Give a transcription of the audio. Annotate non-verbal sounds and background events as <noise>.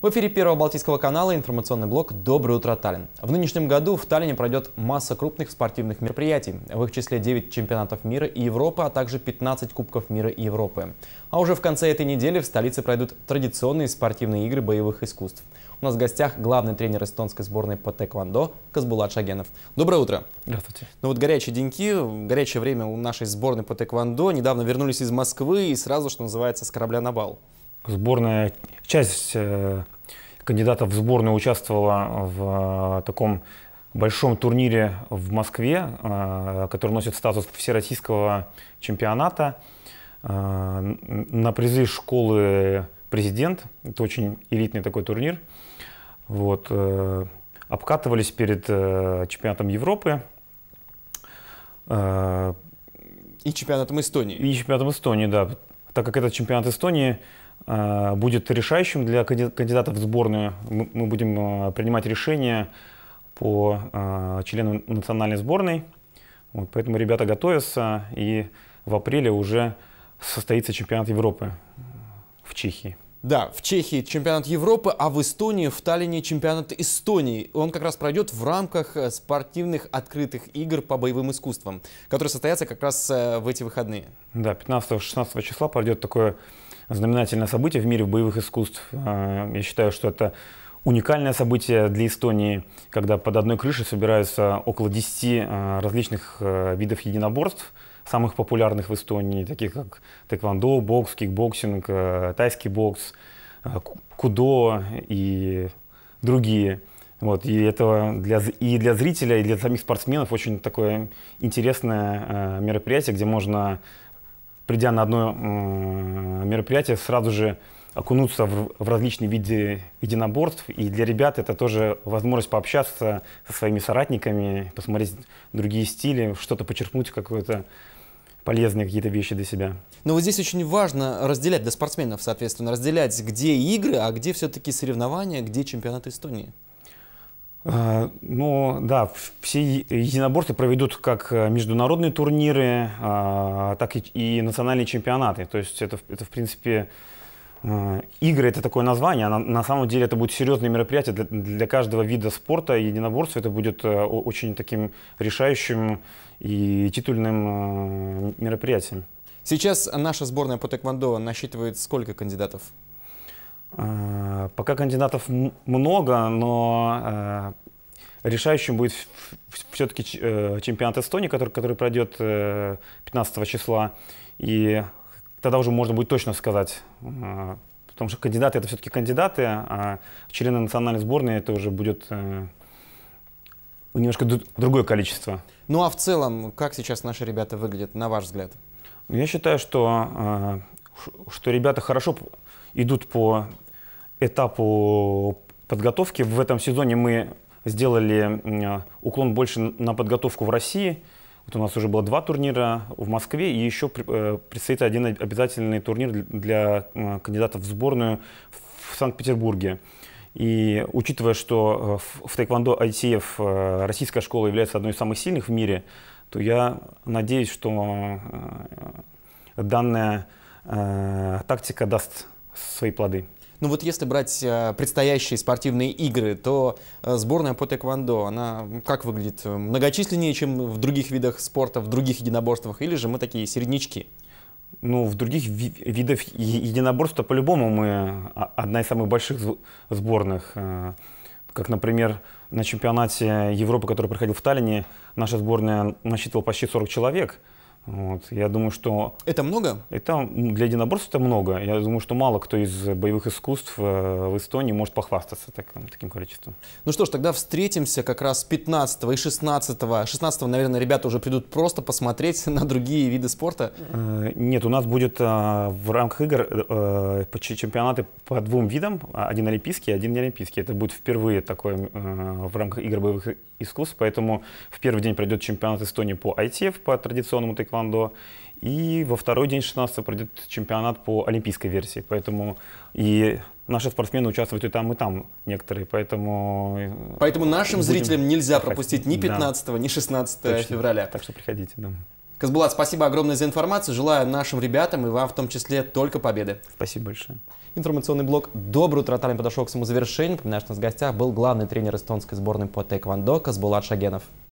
В эфире Первого Балтийского канала информационный блок «Доброе утро, Таллин». В нынешнем году в Таллине пройдет масса крупных спортивных мероприятий, в их числе 9 чемпионатов мира и Европы, а также 15 Кубков мира и Европы. А уже в конце этой недели в столице пройдут традиционные спортивные игры боевых искусств. У нас в гостях главный тренер эстонской сборной по тэквондо Казбулат Шагенов. Доброе утро. Здравствуйте. Ну вот горячие деньки, горячее время у нашей сборной по тэквондо. Недавно вернулись из Москвы и сразу, что называется, с корабля на бал. Сборная часть э, кандидатов в сборную участвовала в э, таком большом турнире в Москве, э, который носит статус всероссийского чемпионата. На призы школы «Президент». Это очень элитный такой турнир. Вот. Обкатывались перед чемпионатом Европы. И чемпионатом Эстонии. И чемпионатом Эстонии, да. Так как этот чемпионат Эстонии Э, будет решающим для кандидатов в сборную. Мы будем э, принимать решения по э, членам национальной сборной. Вот, поэтому ребята готовятся, и в апреле уже состоится чемпионат Европы в Чехии. Да, в Чехии чемпионат Европы, а в Эстонии, в Таллине чемпионат Эстонии. Он как раз пройдет в рамках спортивных открытых игр по боевым искусствам, которые состоятся как раз в эти выходные. Да, 15-16 числа пройдет такое знаменательное событие в мире боевых искусств. Э, я считаю, что это уникальное событие для Эстонии, когда под одной крышей собираются около 10 э, различных э, видов единоборств, самых популярных в Эстонии, таких как тэквондо, бокс, кикбоксинг, тайский бокс, кудо и другие. Вот, и это для, и для зрителя, и для самих спортсменов очень такое интересное мероприятие, где можно придя на одно мероприятие, сразу же окунуться в, в различные виды единоборств. И для ребят это тоже возможность пообщаться со своими соратниками, посмотреть другие стили, что-то почерпнуть, какое-то полезные какие-то вещи для себя. Но ну, вот здесь очень важно разделять для спортсменов, соответственно, разделять, где игры, а где все-таки соревнования, где чемпионат Эстонии. А, ну да, все единоборства проведут как э, международные турниры, а, так и национальные чемпионаты. То есть это, это в принципе, а, игры — это такое название, а на самом деле это будет серьезное мероприятие для, для каждого вида спорта и Это будет э, очень таким решающим и титульным э, мероприятием. Сейчас наша сборная по тэквондо насчитывает сколько кандидатов? Э, пока кандидатов много, но э, решающим будет все-таки э, чемпионат Эстонии, который, который пройдет 15 числа. И тогда уже можно будет точно сказать, потому что кандидаты это все-таки кандидаты, а члены национальной сборной это уже будет немножко другое количество. Ну а в целом, как сейчас наши ребята выглядят, на ваш взгляд? Я считаю, что что ребята хорошо идут по этапу подготовки. В этом сезоне мы сделали э, уклон больше на подготовку в России. Вот у нас уже было два турнира в Москве, и еще э, предстоит один обязательный турнир для э, кандидатов в сборную в Санкт-Петербурге. И учитывая, что в тайквандо ITF российская школа является одной из самых сильных в мире, то я надеюсь, что данная э, тактика даст свои плоды. Ну вот если брать э, предстоящие спортивные игры, то э, сборная по тэквондо, она как выглядит? Многочисленнее, чем в других видах спорта, в других единоборствах? Или же мы такие середнячки? Ну, в других ви видах единоборства по-любому мы а, одна из самых больших сборных. Э. Как, например, на чемпионате Европы, который проходил в Таллине, наша сборная насчитывала почти 40 человек – вот. Я думаю, что... Это много? Это для единоборств это много. Я думаю, что мало кто из боевых искусств э, в Эстонии может похвастаться таким, таким количеством. Ну что ж, тогда встретимся как раз 15 и 16. 16, наверное, ребята уже придут просто посмотреть <laughs> на другие виды спорта. Э, нет, у нас будет э, в рамках игр чемпионаты по двум видам. Один олимпийский, один не олимпийский. Это будет впервые такое в рамках игр боевых искусств. Поэтому в первый день пройдет чемпионат Эстонии по ITF, по традиционному тэквондо. И во второй день 16 пройдет чемпионат по олимпийской версии. Поэтому и наши спортсмены участвуют и там, и там некоторые. Поэтому, э, поэтому нашим будем... зрителям нельзя пропустить ни 15, да. ни 16 Точно. февраля. Так что приходите, да. Казбулат, спасибо огромное за информацию. Желаю нашим ребятам и вам в том числе только победы. Спасибо большое. Информационный блок «Доброе утро» подошел к своему завершению. Напоминаю, что у нас в гостях был главный тренер эстонской сборной по тэквондо Казбулат Шагенов.